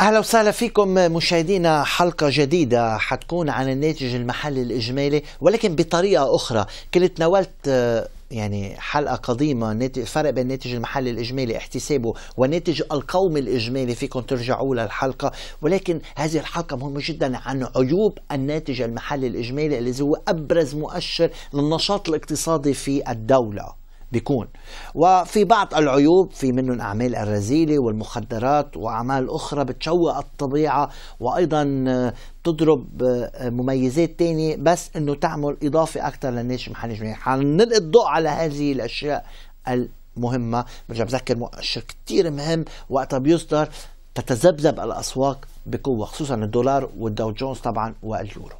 اهلا وسهلا فيكم مشاهدينا حلقه جديده حتكون عن الناتج المحلي الاجمالي ولكن بطريقه اخرى كنت تناولت يعني حلقه قديمه فرق بين الناتج المحلي الاجمالي احتسابه والناتج القومي الاجمالي فيكم ترجعوا للحلقه ولكن هذه الحلقه مهمه جدا عن عيوب الناتج المحلي الاجمالي الذي هو ابرز مؤشر للنشاط الاقتصادي في الدوله بيكون وفي بعض العيوب في منهم أعمال الرزيلة والمخدرات وأعمال أخرى بتشوه الطبيعة وأيضا آه، تضرب آه، آه، مميزات تانية بس أنه تعمل إضافة أكثر للناس محل جميع حنلقي الضوء على هذه الأشياء المهمة برجع بذكر مؤشر كتير مهم وقتها بيصدر تتذبذب الأسواق بقوة خصوصا الدولار والدو جونز طبعا واليورو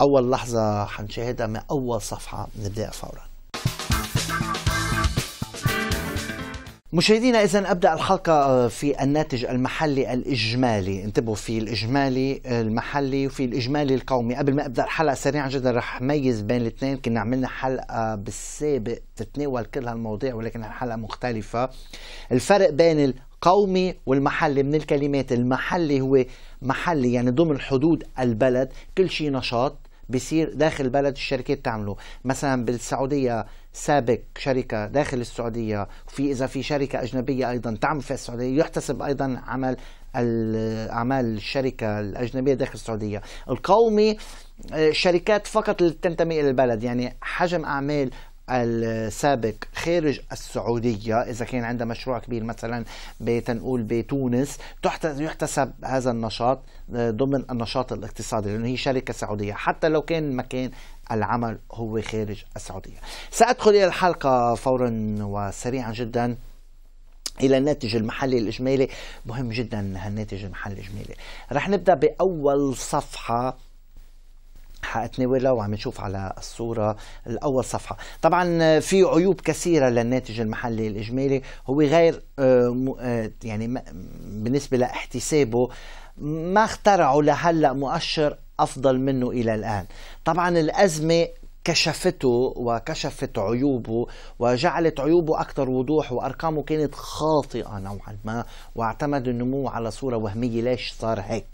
أول لحظة حنشاهدها من أول صفحة نبدأ فوراً مشاهدينا اذا ابدا الحلقه آه، في الناتج المحلي الاجمالي انتبهوا في الاجمالي آه، المحلي وفي الاجمالي القومي قبل ما ابدا الحلقه سريعا جدا رح ميز بين الاثنين كنا عملنا حلقه بالسابق تتناول كل هالمواضيع ولكن الحلقه مختلفه الفرق بين القومي والمحلي من الكلمات المحلي هو محلي يعني ضمن حدود البلد كل شيء نشاط بصير داخل البلد الشركات تعمله مثلا بالسعودية سابق شركه داخل السعوديه وفي اذا في شركه اجنبيه ايضا تعمل في السعوديه يحتسب ايضا عمل اعمال الشركه الاجنبيه داخل السعوديه القومي آه، شركات فقط اللي تنتمي الى البلد يعني حجم اعمال السابق خارج السعودية إذا كان عندها مشروع كبير مثلا بتنقول بتونس يحتسب هذا النشاط آه، ضمن النشاط الاقتصادي لأنه هي شركة سعودية حتى لو كان المكان العمل هو خارج السعودية سأدخل إلى الحلقة فورا وسريعا جدا الى الناتج المحلي الاجمالي مهم جدا هالناتج المحلي الاجمالي رح نبدا باول صفحه حاتناولها وعم نشوف على الصورة الأول صفحة طبعا في عيوب كثيرة للناتج المحلي الإجمالي هو غير آه، آه، يعني بالنسبة لاحتسابه ما اخترعوا لهلا مؤشر أفضل منه إلى الآن طبعا الأزمة كشفته وكشفت عيوبه وجعلت عيوبه أكثر وضوح وأرقامه كانت خاطئة نوعا ما واعتمد النمو على صورة وهمية ليش صار هيك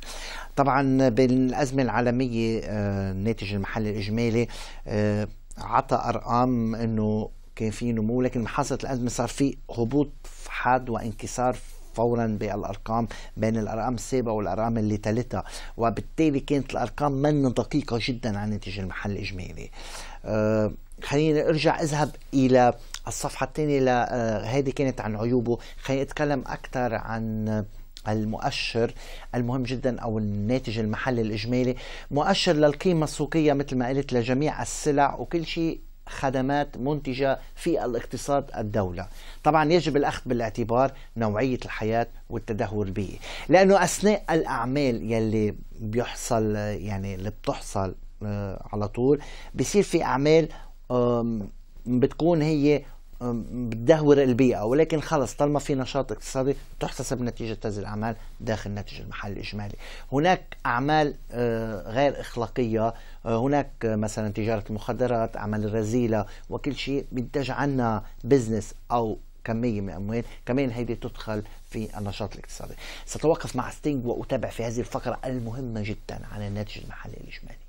طبعا بالأزمة العالمية الناتج آه، المحلي الإجمالي آه، عطى أرقام أنه كان في نمو لكن مع حصلت الأزمة صار في هبوط حاد وانكسار فورا بالارقام بين الارقام السابقه والارقام اللي تلتها وبالتالي كانت الارقام من دقيقه جدا عن نتيجه المحل الاجمالي آه، خليني ارجع اذهب الى الصفحه الثانيه آه، هذه كانت عن عيوبه خليني اتكلم اكثر عن المؤشر المهم جدا او الناتج المحلي الاجمالي مؤشر للقيمه السوقيه مثل ما قلت لجميع السلع وكل شيء خدمات منتجة في الاقتصاد الدولة طبعا يجب الأخذ بالاعتبار نوعية الحياة والتدهور البيئي لأنه أثناء الأعمال يلي بيحصل يعني اللي بتحصل آه، على طول بصير في أعمال بتكون هي بتدهور البيئة ولكن خلص طالما في نشاط اقتصادي تحتسب نتيجة هذه الأعمال داخل الناتج المحلي الإجمالي هناك أعمال آه، غير أخلاقية آه، هناك آه، مثلا تجارة المخدرات أعمال الرذيلة وكل شيء بينتج عنا بزنس أو كمية من الأموال كمان هيدي تدخل في النشاط الاقتصادي سأتوقف مع ستينج وأتابع في هذه الفقرة المهمة جدا عن الناتج المحلي الإجمالي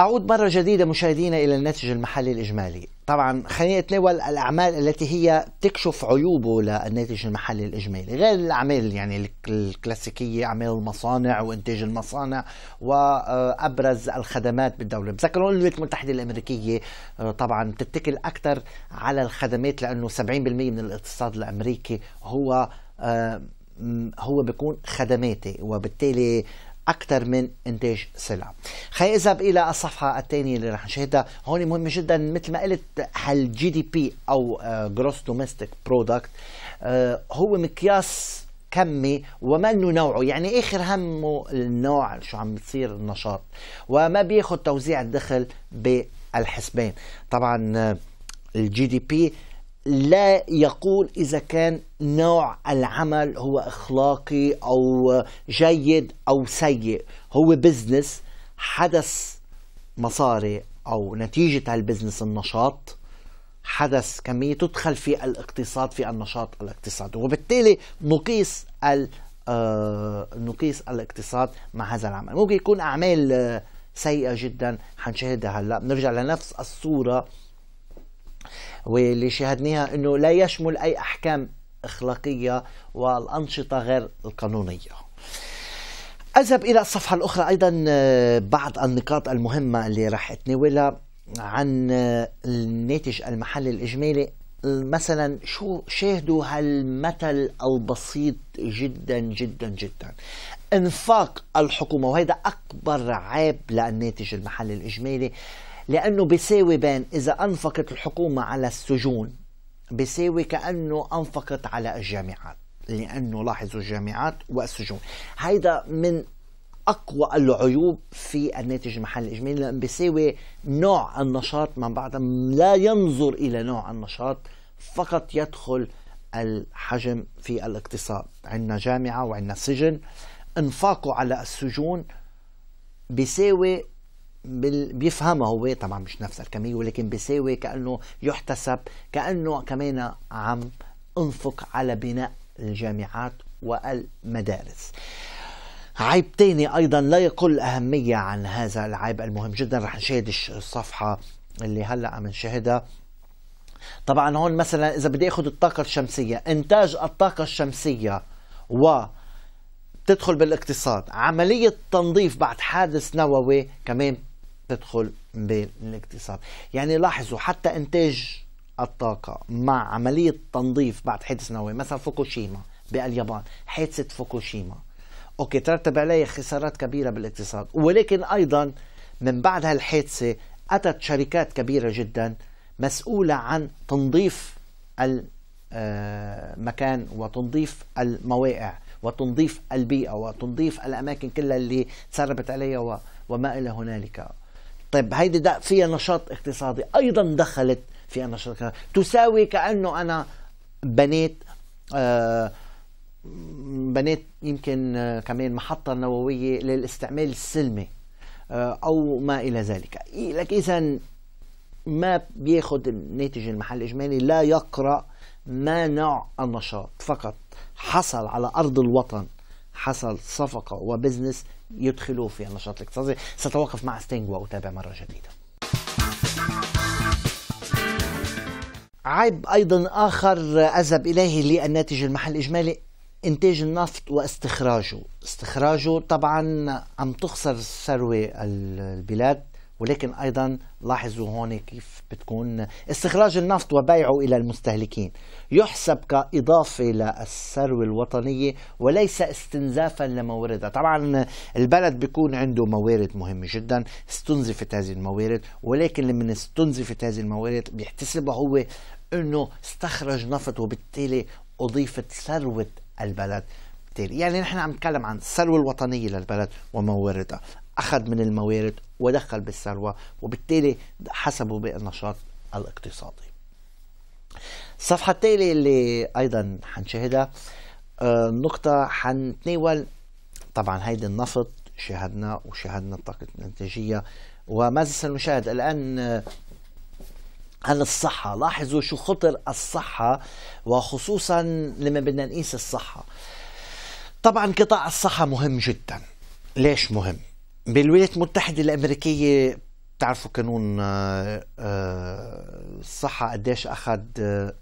أعود مرة جديدة مشاهدينا إلى الناتج المحلي الإجمالي طبعا خلينا نتناول الأعمال التي هي تكشف عيوبه للناتج المحلي الإجمالي غير الأعمال يعني الكلاسيكية أعمال المصانع وإنتاج المصانع وأبرز الخدمات بالدولة بذكر الولايات المتحدة الأمريكية آه، طبعا تتكل أكثر على الخدمات لأنه 70% من الاقتصاد الأمريكي هو آه، هو بيكون خدماتي وبالتالي أكثر من إنتاج سلع خي أذهب إلى الصفحة الثانية اللي رح نشاهدها هون مهمة جدا مثل ما قلت جي دي بي أو جروس دوميستيك برودكت هو مقياس كمي ومنه نوعه يعني اخر همه النوع شو عم بتصير النشاط وما بياخذ توزيع الدخل بالحسبان طبعا الجي دي بي لا يقول اذا كان نوع العمل هو اخلاقي او جيد او سيء هو بزنس حدث مصاري او نتيجه هالبزنس النشاط حدث كميه تدخل في الاقتصاد في النشاط الاقتصادي وبالتالي نقيس ال آه، نقيس الاقتصاد مع هذا العمل ممكن يكون اعمال آه، سيئه جدا حنشاهدها هلا بنرجع لنفس الصوره واللي شاهدناها انه لا يشمل اي احكام اخلاقيه والانشطه غير القانونيه. اذهب الى الصفحه الاخرى ايضا آه، بعض النقاط المهمه اللي راح اتناولها عن آه، الناتج المحلي الاجمالي مثلا شو شاهدوا هالمثل البسيط جدا جدا جدا انفاق الحكومه وهذا اكبر عيب للناتج المحلي الاجمالي لأنه بيساوي بين إذا أنفقت الحكومة على السجون بيساوي كأنه أنفقت على الجامعات لأنه لاحظوا الجامعات والسجون هيدا من أقوى العيوب في الناتج المحلي الإجمالي لأن بيساوي نوع النشاط من بعد لا ينظر إلى نوع النشاط فقط يدخل الحجم في الاقتصاد عندنا جامعة وعندنا سجن انفاقه على السجون بيساوي بيفهمها هو طبعا مش نفس الكمية ولكن بيساوي كأنه يحتسب كأنه كمان عم انفق على بناء الجامعات والمدارس عيب تاني أيضا لا يقل أهمية عن هذا العيب المهم جدا رح نشاهد الصفحة اللي هلأ عم نشاهدها طبعا هون مثلا إذا بدي أخذ الطاقة الشمسية إنتاج الطاقة الشمسية و تدخل بالاقتصاد عملية تنظيف بعد حادث نووي كمان تدخل بالاقتصاد يعني لاحظوا حتى انتاج الطاقة مع عملية تنظيف بعد حادث نووي مثلا فوكوشيما باليابان حادثة فوكوشيما أوكي ترتب عليه خسارات كبيرة بالاقتصاد ولكن أيضا من بعد هالحادثة أتت شركات كبيرة جدا مسؤولة عن تنظيف المكان آه، وتنظيف المواقع وتنظيف البيئة وتنظيف الأماكن كلها اللي تسربت عليها وما إلى هنالك طيب هيدي ده فيها نشاط اقتصادي ايضا دخلت فيها نشاط اقتصادي تساوي كانه انا بنيت آه بنيت يمكن آه كمان محطة نووية للاستعمال السلمي آه أو ما إلى ذلك لك إذا ما بياخد الناتج المحلي الإجمالي لا يقرأ ما نوع النشاط فقط حصل على أرض الوطن حصل صفقة وبزنس يدخلوا في النشاط الاقتصادي سأتوقف مع ستينج وأتابع مرة جديدة عيب أيضا آخر أذهب إليه للناتج المحل الإجمالي إنتاج النفط واستخراجه استخراجه طبعا عم تخسر ثروة البلاد ولكن ايضا لاحظوا هون كيف بتكون استخراج النفط وبيعه الى المستهلكين يحسب كاضافه للثروه الوطنيه وليس استنزافا لمواردها، طبعا البلد بيكون عنده موارد مهمه جدا، استنزفت هذه الموارد ولكن لما استنزفت هذه الموارد بيحتسبها هو انه استخرج نفط وبالتالي اضيفت ثروه البلد بالتالي يعني نحن عم نتكلم عن الثروة الوطنية للبلد ومواردها أخذ من الموارد ودخل بالثروة وبالتالي حسبوا بالنشاط الاقتصادي الصفحة التالية اللي أيضا حنشاهدها آه، نقطة حنتناول طبعا هيدي النفط شاهدنا وشاهدنا الطاقة الإنتاجية وماذا سنشاهد الآن عن آه، الصحة لاحظوا شو خطر الصحة وخصوصا لما بدنا نقيس الصحة طبعا قطاع الصحة مهم جدا ليش مهم بالولايات المتحدة الأمريكية بتعرفوا قانون الصحة آه، آه، قديش أخذ آه،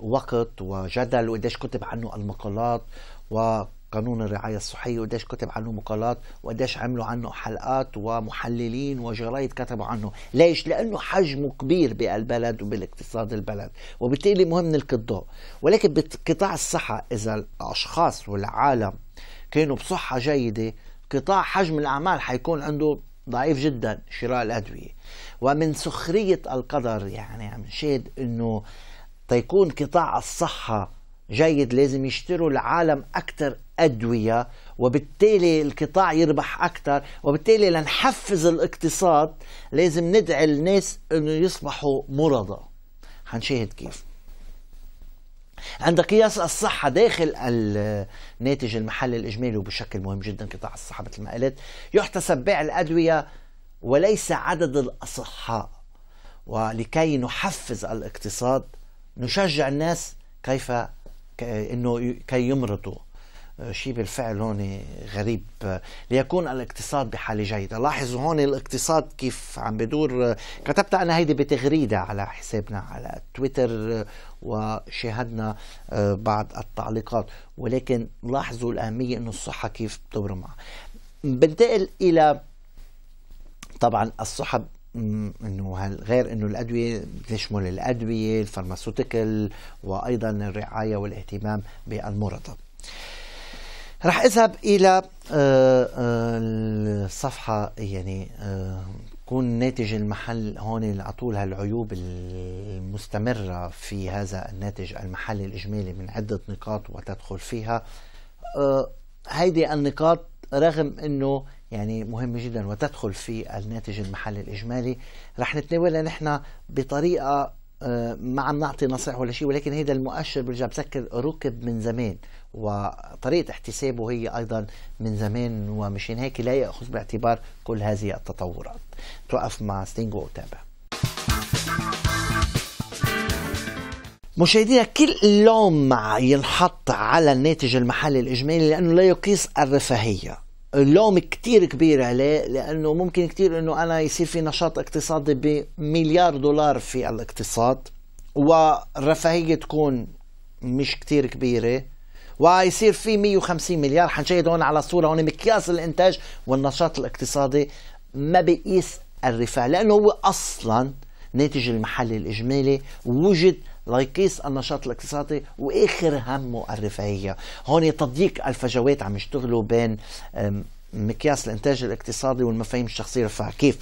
وقت وجدل وقديش كتب عنه المقالات وقانون الرعاية الصحية وقديش كتب عنه مقالات وقديش عملوا عنه حلقات ومحللين وجرايد كتبوا عنه ليش؟ لأنه حجمه كبير بالبلد وبالاقتصاد البلد وبالتالي مهم نلقي الضوء ولكن بقطاع الصحة إذا الأشخاص والعالم كانوا بصحة جيدة قطاع حجم الأعمال حيكون عنده ضعيف جدا شراء الأدوية ومن سخرية القدر يعني عم نشاهد أنه تيكون قطاع الصحة جيد لازم يشتروا العالم أكثر أدوية وبالتالي القطاع يربح أكثر وبالتالي لنحفز الاقتصاد لازم ندعي الناس أنه يصبحوا مرضى حنشاهد كيف عند قياس الصحة داخل الناتج المحلي الإجمالي وبشكل مهم جدا قطاع الصحة مثل ما قلت يحتسب بيع الأدوية وليس عدد الأصحاء ولكي نحفز الاقتصاد نشجع الناس كيف انه كي يمرضوا شيء بالفعل هون غريب ليكون الاقتصاد بحاله جيدة لاحظوا هون الاقتصاد كيف عم بدور كتبت أنا هيدي بتغريدة على حسابنا على تويتر آه، وشاهدنا آه، بعض التعليقات ولكن لاحظوا الأهمية أنه الصحة كيف بتبرم معها بنتقل إلى طبعا الصحة انه هل غير انه الادويه بتشمل الادويه الفارماسوتيكال وايضا الرعايه والاهتمام بالمرضى. راح اذهب الى آه، آه، الصفحه يعني يكون آه، ناتج المحل هون على طول هالعيوب المستمرة في هذا الناتج المحلي الإجمالي من عدة نقاط وتدخل فيها هيدي النقاط رغم أنه يعني مهم جدا وتدخل في الناتج المحلي الإجمالي رح نتناولها نحن بطريقة آه، ما عم نعطي نصائح ولا شيء ولكن هذا المؤشر برجع بذكر ركب من زمان وطريقة احتسابه هي أيضا من زمان ومشان هيك لا يأخذ باعتبار كل هذه التطورات توقف مع ستينجو وتابع مشاهدينا كل لوم ينحط على الناتج المحلي الإجمالي لأنه لا يقيس الرفاهية اللوم كتير كبير عليه لأنه ممكن كتير أنه أنا يصير في نشاط اقتصادي بمليار دولار في الاقتصاد والرفاهية تكون مش كتير كبيرة ويصير في 150 مليار حنشاهد هون على الصورة هون مقياس الإنتاج والنشاط الاقتصادي ما بيقيس الرفاه لأنه هو أصلاً ناتج المحلي الإجمالي وجد ليقيس النشاط الاقتصادي واخر همه الرفاهيه هون تضييق الفجوات عم يشتغلوا بين مقياس الانتاج الاقتصادي والمفاهيم الشخصيه الرفاه كيف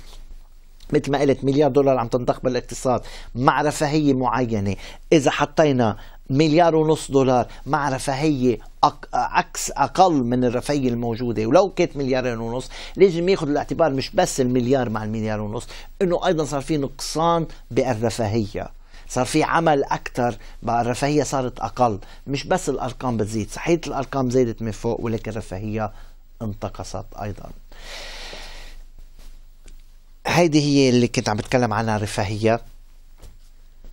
مثل ما قلت مليار دولار عم تنضخ بالاقتصاد مع رفاهيه معينه اذا حطينا مليار ونص دولار مع رفاهية عكس أقل من الرفاهية الموجودة ولو كانت مليارين ونص لازم ياخذ الاعتبار مش بس المليار مع المليار ونص إنه أيضا صار في نقصان بالرفاهية صار في عمل أكثر بقى الرفاهية صارت أقل مش بس الأرقام بتزيد صحيح الأرقام زادت من فوق ولكن الرفاهية انتقصت أيضا هيدي هي اللي كنت عم بتكلم عنها رفاهية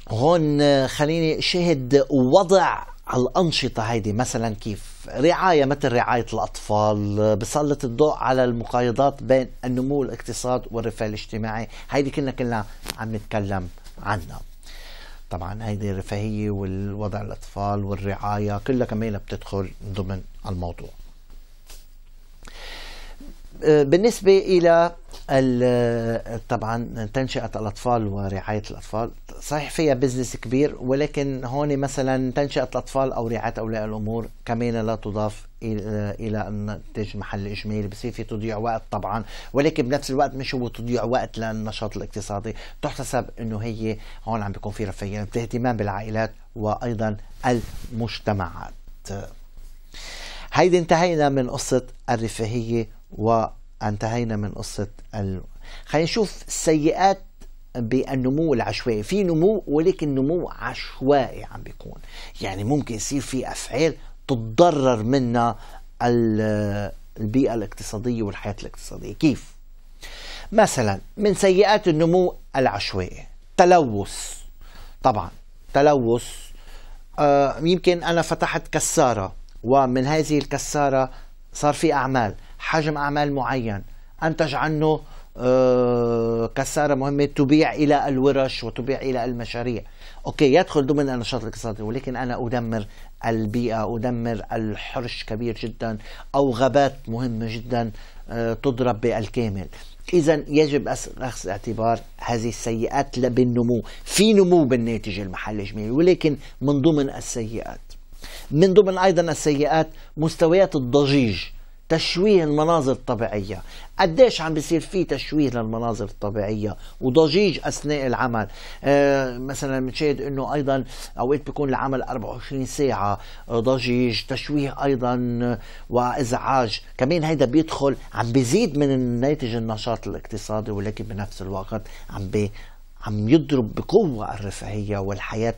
هون خليني شهد وضع الأنشطة هيدي مثلا كيف رعاية مثل رعاية الأطفال بسلط الضوء على المقايضات بين النمو الاقتصاد والرفاه الاجتماعي هيدي كنا كنا عم نتكلم عنها طبعا هيدي الرفاهية والوضع الأطفال والرعاية كلها كمان بتدخل ضمن الموضوع آه، بالنسبة إلى آه، طبعا تنشئة الأطفال ورعاية الأطفال صحيح فيها بزنس كبير ولكن هون مثلا تنشئة الأطفال أو رعاية أولياء الأمور كمان لا تضاف آه، إلى الناتج محل إجمالي بصير في تضييع وقت طبعا ولكن بنفس الوقت مش هو تضييع وقت للنشاط الاقتصادي تحتسب أنه هي هون عم بيكون في رفاهية اهتمام بالعائلات وأيضا المجتمعات هيدي انتهينا من قصة الرفاهية وانتهينا من قصة ال... خلينا نشوف السيئات بالنمو العشوائي في نمو ولكن نمو عشوائي عم بيكون يعني ممكن يصير في أفعال تتضرر منها البيئة الاقتصادية والحياة الاقتصادية كيف؟ مثلا من سيئات النمو العشوائي تلوث طبعا تلوث آه يمكن أنا فتحت كسارة ومن هذه الكسارة صار في أعمال حجم اعمال معين انتج عنه آه، كساره مهمه تبيع الى الورش وتبيع الى المشاريع اوكي يدخل ضمن النشاط الاقتصادي ولكن انا ادمر البيئه ادمر الحرش كبير جدا او غابات مهمه جدا آه، تضرب بالكامل اذا يجب اخذ اعتبار هذه السيئات بالنمو في نمو بالناتج المحلي الجميل ولكن من ضمن السيئات من ضمن ايضا السيئات مستويات الضجيج تشويه المناظر الطبيعية قديش عم بيصير في تشويه للمناظر الطبيعية وضجيج أثناء العمل آه مثلا بنشاهد أنه أيضا أوقات بيكون العمل 24 ساعة ضجيج تشويه أيضا وإزعاج كمان هيدا بيدخل عم بيزيد من ناتج النشاط الاقتصادي ولكن بنفس الوقت عم بي عم يضرب بقوة الرفاهية والحياة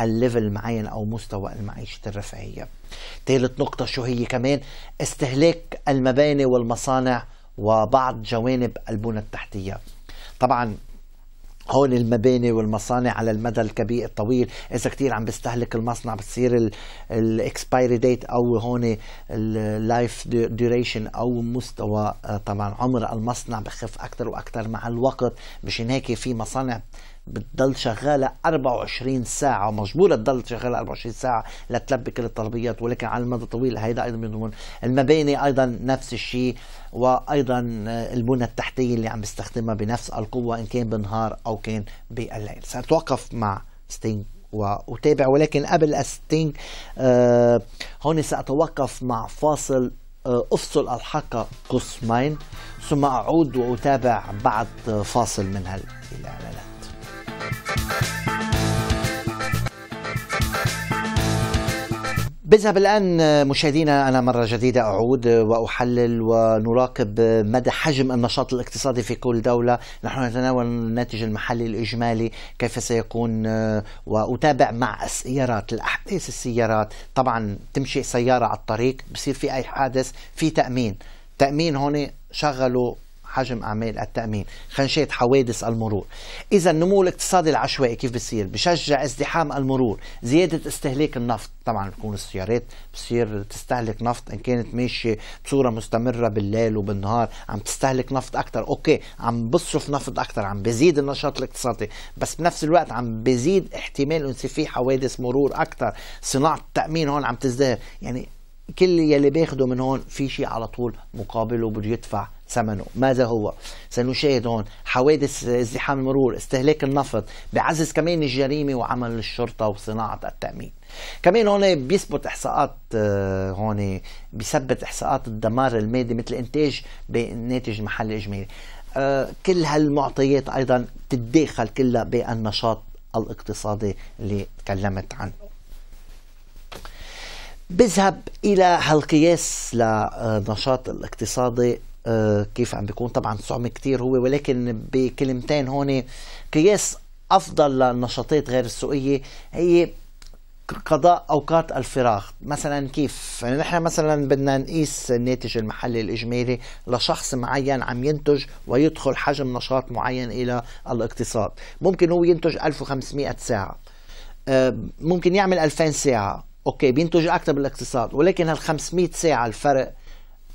والليفل معين أو مستوى المعيشة الرفاهية ثالث نقطة شو هي كمان استهلاك المباني والمصانع وبعض جوانب البنى التحتية طبعا هون المباني والمصانع على المدى الكبير الطويل اذا كتير عم بستهلك المصنع بتصير الاكسبايري ديت او هون اللايف ديوريشن او مستوى آه، طبعا عمر المصنع بخف اكثر واكثر مع الوقت مشان هيك في مصانع بتضل شغاله 24 ساعه ومجبوره تضل شغاله 24 ساعه لتلبي كل الطلبيات ولكن على المدى الطويل هيدا ايضا من المباني ايضا نفس الشيء وايضا آه، البنى التحتيه اللي عم بيستخدمها بنفس القوه ان كان بالنهار او كان بالليل سأتوقف مع ستينج واتابع ولكن قبل الستينج آه هون ساتوقف مع فاصل آه افصل الحلقه قسمين ثم اعود واتابع بعد فاصل من هالاعلانات بذهب الآن مشاهدينا أنا مرة جديدة أعود وأحلل ونراقب مدى حجم النشاط الاقتصادي في كل دولة نحن نتناول الناتج المحلي الإجمالي كيف سيكون وأتابع مع السيارات الأحداث السيارات طبعا تمشي سيارة على الطريق بصير في أي حادث في تأمين تأمين هون شغلوا حجم أعمال التأمين خنشات حوادث المرور إذا النمو الاقتصادي العشوائي كيف بصير بشجع ازدحام المرور زيادة استهلاك النفط طبعا بتكون السيارات بصير تستهلك نفط إن كانت ماشية بصورة مستمرة بالليل وبالنهار عم تستهلك نفط أكثر أوكي عم بصرف نفط أكثر عم بزيد النشاط الاقتصادي بس بنفس الوقت عم بزيد احتمال أن في حوادث مرور أكثر صناعة التأمين هون عم تزدهر يعني كل يلي بياخده من هون في شيء على طول مقابله بده يدفع ثمنه ماذا هو سنشاهد هون حوادث ازدحام المرور استهلاك النفط بعزز كمان الجريمة وعمل الشرطة وصناعة التأمين كمان هون بيثبت احصاءات آه، هون بيثبت احصاءات الدمار المادي مثل انتاج بالناتج المحلي الاجمالي آه، كل هالمعطيات ايضا تتداخل كلها بالنشاط الاقتصادي اللي تكلمت عنه بذهب الى هالقياس للنشاط الاقتصادي آه، كيف عم بيكون طبعا صعب كتير هو ولكن بكلمتين هون قياس افضل للنشاطات غير السوقيه هي قضاء اوقات الفراغ مثلا كيف يعني نحن مثلا بدنا نقيس الناتج المحلي الاجمالي لشخص معين عم ينتج ويدخل حجم نشاط معين الى الاقتصاد ممكن هو ينتج 1500 ساعه آه، ممكن يعمل 2000 ساعه اوكي بينتج اكثر بالاقتصاد ولكن هال 500 ساعه الفرق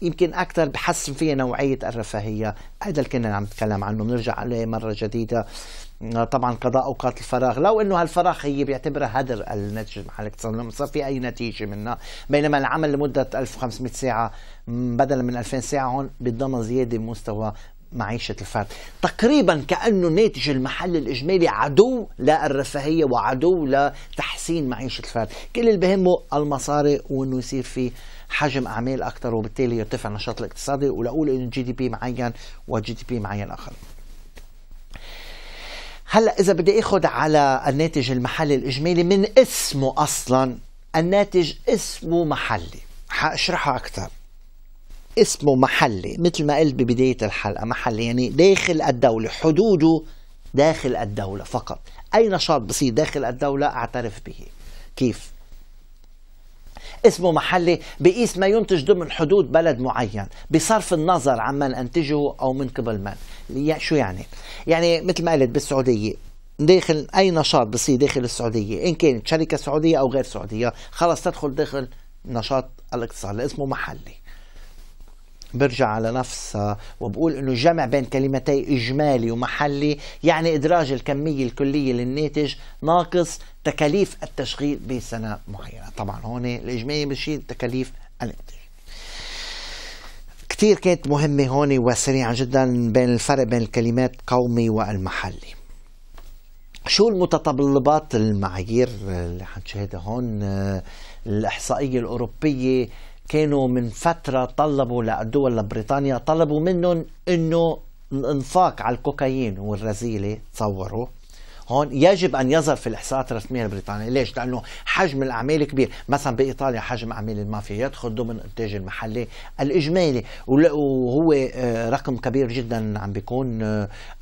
يمكن اكثر بحسن فيها نوعيه الرفاهيه هذا اللي كنا عم نتكلم عنه بنرجع عليه مره جديده طبعا قضاء اوقات الفراغ لو انه هالفراغ هي بيعتبرها هدر الناتج المحلي الاقتصادي ما صار في اي نتيجه منها بينما العمل لمده 1500 ساعه بدلا من 2000 ساعه هون بيتضمن زياده بمستوى معيشة الفرد تقريبا كأنه ناتج المحل الإجمالي عدو للرفاهية وعدو لتحسين معيشة الفرد كل اللي بهمه المصاري وأنه يصير في حجم أعمال أكثر وبالتالي يرتفع النشاط الاقتصادي ولأقول أنه جي دي بي معين وجي دي بي معين آخر هلا إذا بدي أخذ على الناتج المحلي الإجمالي من اسمه أصلا الناتج اسمه محلي حأشرحها أكثر اسمه محلي مثل ما قلت ببداية الحلقة محلي يعني داخل الدولة حدوده داخل الدولة فقط أي نشاط بصير داخل الدولة أعترف به كيف؟ اسمه محلي بقيس ما ينتج ضمن حدود بلد معين بصرف النظر عمن أنتجه أو من قبل من شو يعني؟ يعني مثل ما قلت بالسعودية داخل أي نشاط بصير داخل السعودية إن كانت شركة سعودية أو غير سعودية خلص تدخل داخل نشاط الاقتصاد اسمه محلي برجع على نفس آه، وبقول انه جمع بين كلمتي اجمالي ومحلي يعني ادراج الكميه الكليه للناتج ناقص تكاليف التشغيل بسنه معينه طبعا هون الاجمالي بشيل تكاليف الانتاج كثير كانت مهمة هون وسريعة جدا بين الفرق بين الكلمات قومي والمحلي شو المتطلبات المعايير اللي حنشاهدها هون آه، الإحصائية الأوروبية كانوا من فترة طلبوا لدول لبريطانيا طلبوا منهم أنه الانفاق على الكوكايين والرزيلة تصوروا هون يجب ان يظهر في الاحصاءات الرسميه البريطانيه ليش لانه حجم الاعمال كبير مثلا بايطاليا حجم اعمال المافيا يدخل ضمن الانتاج المحلي الاجمالي وهو آه، رقم كبير جدا عم بيكون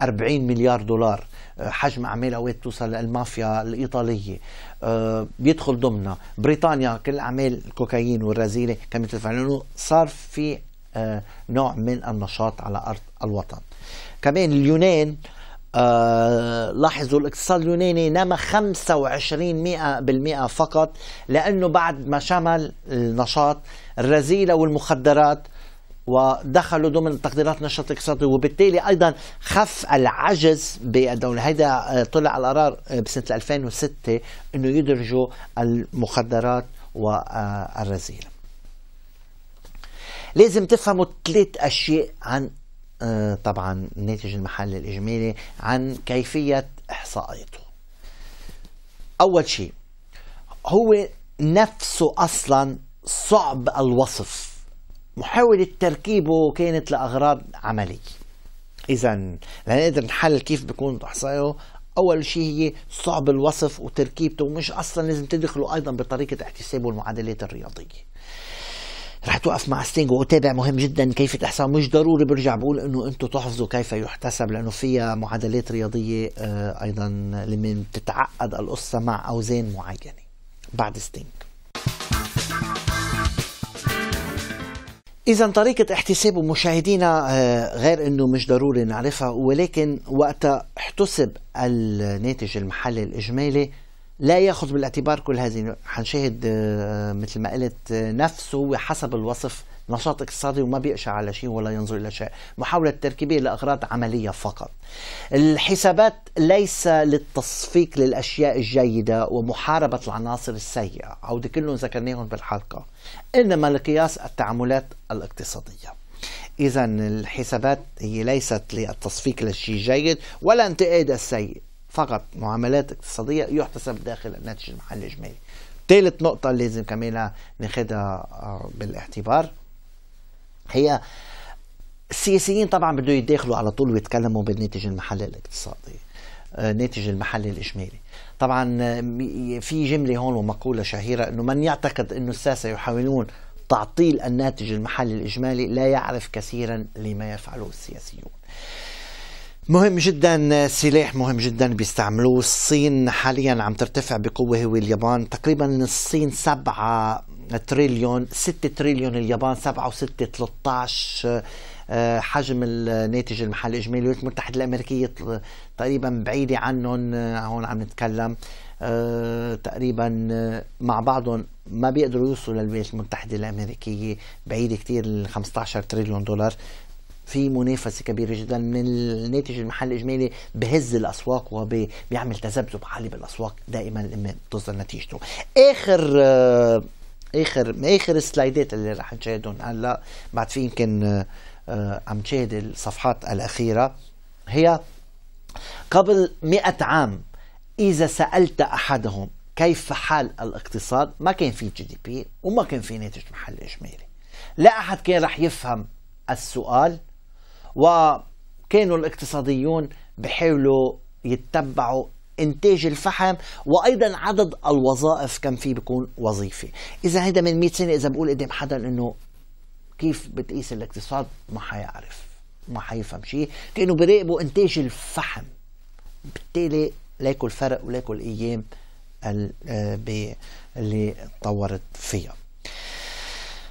40 آه، مليار دولار آه، حجم اعمال اوقات توصل للمافيا الايطاليه بيدخل ضمنها بريطانيا كل اعمال الكوكايين والرزيله كما تدفع لانه صار في نوع من النشاط على ارض الوطن كمان اليونان آه، لاحظوا الاقتصاد اليوناني نما 25% فقط لأنه بعد ما شمل النشاط الرذيلة والمخدرات ودخلوا ضمن تقديرات النشاط الاقتصادي وبالتالي ايضا خف العجز بالدوله هيدا آه، طلع القرار آه، بسنه 2006 انه يدرجوا المخدرات والرذيله لازم تفهموا ثلاث اشياء عن آه، طبعا الناتج المحلي الإجمالي عن كيفية إحصائيته أول شيء هو نفسه أصلا صعب الوصف محاولة تركيبه كانت لأغراض عملية إذا لنقدر نحل كيف بيكون إحصائه أول شيء هي صعب الوصف وتركيبته ومش أصلا لازم تدخله أيضا بطريقة احتسابه المعادلات الرياضية رح توقف مع ستينج وتابع مهم جدا كيف الاحصاء مش ضروري برجع بقول انه انتم تحفظوا كيف يحتسب لانه فيها معادلات رياضيه آه، ايضا لمن بتتعقد القصه مع اوزان معينه بعد ستينج إذا طريقة احتساب مشاهدينا آه، غير أنه مش ضروري نعرفها ولكن وقتها احتسب الناتج المحلي الإجمالي لا ياخذ بالاعتبار كل هذه حنشاهد آه، مثل ما قلت آه، نفسه وحسب الوصف نشاط اقتصادي وما بيقشع على شيء ولا ينظر الى شيء محاوله تركيبيه لاغراض عمليه فقط الحسابات ليس للتصفيق للاشياء الجيده ومحاربه العناصر السيئه او دي كلهم ذكرناهم بالحلقه انما لقياس التعاملات الاقتصاديه اذا الحسابات هي ليست للتصفيق للشيء الجيد ولا انتقاد السيء فقط معاملات اقتصادية يحتسب داخل الناتج المحلي الإجمالي ثالث نقطة لازم كمان ناخدها آه، بالاعتبار هي السياسيين طبعا بدو يتداخلوا على طول ويتكلموا بالناتج المحلي الاقتصادي الناتج آه، المحلي الاجمالي طبعا آه، في جمله هون ومقوله شهيره انه من يعتقد انه الساسه يحاولون تعطيل الناتج المحلي الاجمالي لا يعرف كثيرا لما يفعله السياسيون مهم جدا آه، سلاح مهم جدا بيستعملوه الصين حاليا عم ترتفع بقوة هو اليابان تقريبا الصين سبعة تريليون 6 تريليون اليابان 7 و6 13 حجم الناتج المحلي الاجمالي الولايات المتحده الامريكيه تقريبا بعيده عنهم آه، هون عم نتكلم آه، تقريبا مع بعضهم ما بيقدروا يوصلوا للولايات المتحده الامريكيه بعيده كثير ال 15 تريليون دولار في منافسه كبيره جدا من الناتج المحلي الاجمالي بهز الاسواق وبيعمل تذبذب عالي بالاسواق دائما لما بتصدر نتيجته اخر آه، اخر اخر السلايدات اللي رح نشاهدهم هلا بعد في يمكن آه، عم تشاهد الصفحات الاخيره هي قبل مئة عام اذا سالت احدهم كيف حال الاقتصاد ما كان في جي دي بي وما كان في ناتج محلي اجمالي لا احد كان رح يفهم السؤال وكانوا الاقتصاديون بحاولوا يتبعوا انتاج الفحم وايضا عدد الوظائف كم في بيكون وظيفه اذا هيدا من 100 سنه اذا بقول قدام حدا انه كيف بتقيس الاقتصاد ما حيعرف ما حيفهم شيء كانوا بيراقبوا انتاج الفحم بالتالي لاكل الفرق ولاكل الايام آه، اللي تطورت فيها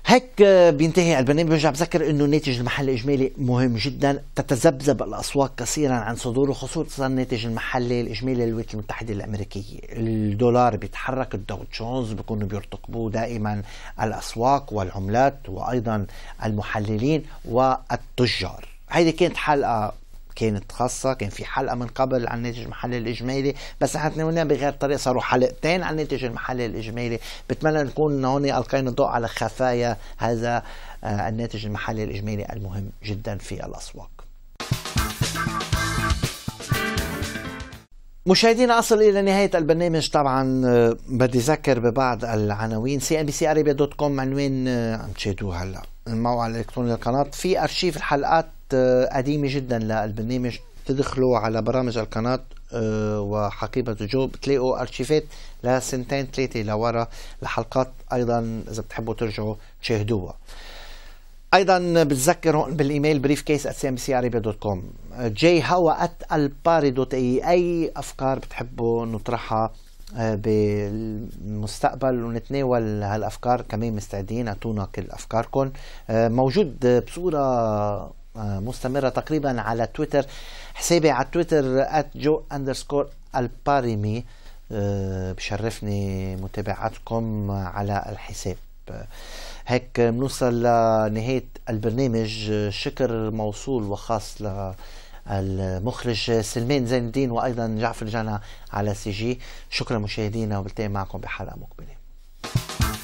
هيك بينتهي البرنامج برجع بذكر انه الناتج المحلي الاجمالي مهم جدا تتذبذب الاسواق كثيرا عن صدوره خصوصا الناتج المحلي الاجمالي للولايات المتحده الامريكيه الدولار بيتحرك الدو جونز بيكونوا بيرتقبوا دائما الاسواق والعملات وايضا المحللين والتجار هيدي كانت حلقه كانت خاصة كان في حلقة من قبل عن الناتج المحلي الإجمالي بس نحن تناولناها بغير طريقة صاروا حلقتين عن الناتج المحلي الإجمالي بتمنى نكون هون ألقينا الضوء على خفايا هذا آه، الناتج المحلي الإجمالي المهم جدا في الأسواق مشاهدينا اصل الى نهايه البرنامج طبعا آه، بدي اذكر ببعض العناوين سي ان بي سي دوت كوم عنوان آه، عم تشاهدوه هلا الموقع الالكتروني للقناه في ارشيف الحلقات آه، قديمة جدا للبرنامج تدخلوا على برامج القناة آه، وحقيبة جو بتلاقوا أرشيفات لسنتين ثلاثة لورا لحلقات أيضا إذا بتحبوا ترجعوا تشاهدوها ايضا بتذكر هون بالايميل بريف كيس دوت كوم جي هوا ات الباري دوت اي اي افكار بتحبوا نطرحها آه، بالمستقبل ونتناول هالافكار كمان مستعدين اعطونا كل افكاركم موجود بصوره آه، مستمرة تقريبا على تويتر حسابي على تويتر جو اندرسكور الباريمي آه، بشرفني متابعتكم على الحساب آه، هيك بنوصل لنهاية البرنامج شكر موصول وخاص للمخرج سلمان زين الدين وايضا جعفر جانا على سي جي شكرا مشاهدينا وبالتالي معكم بحلقه مقبله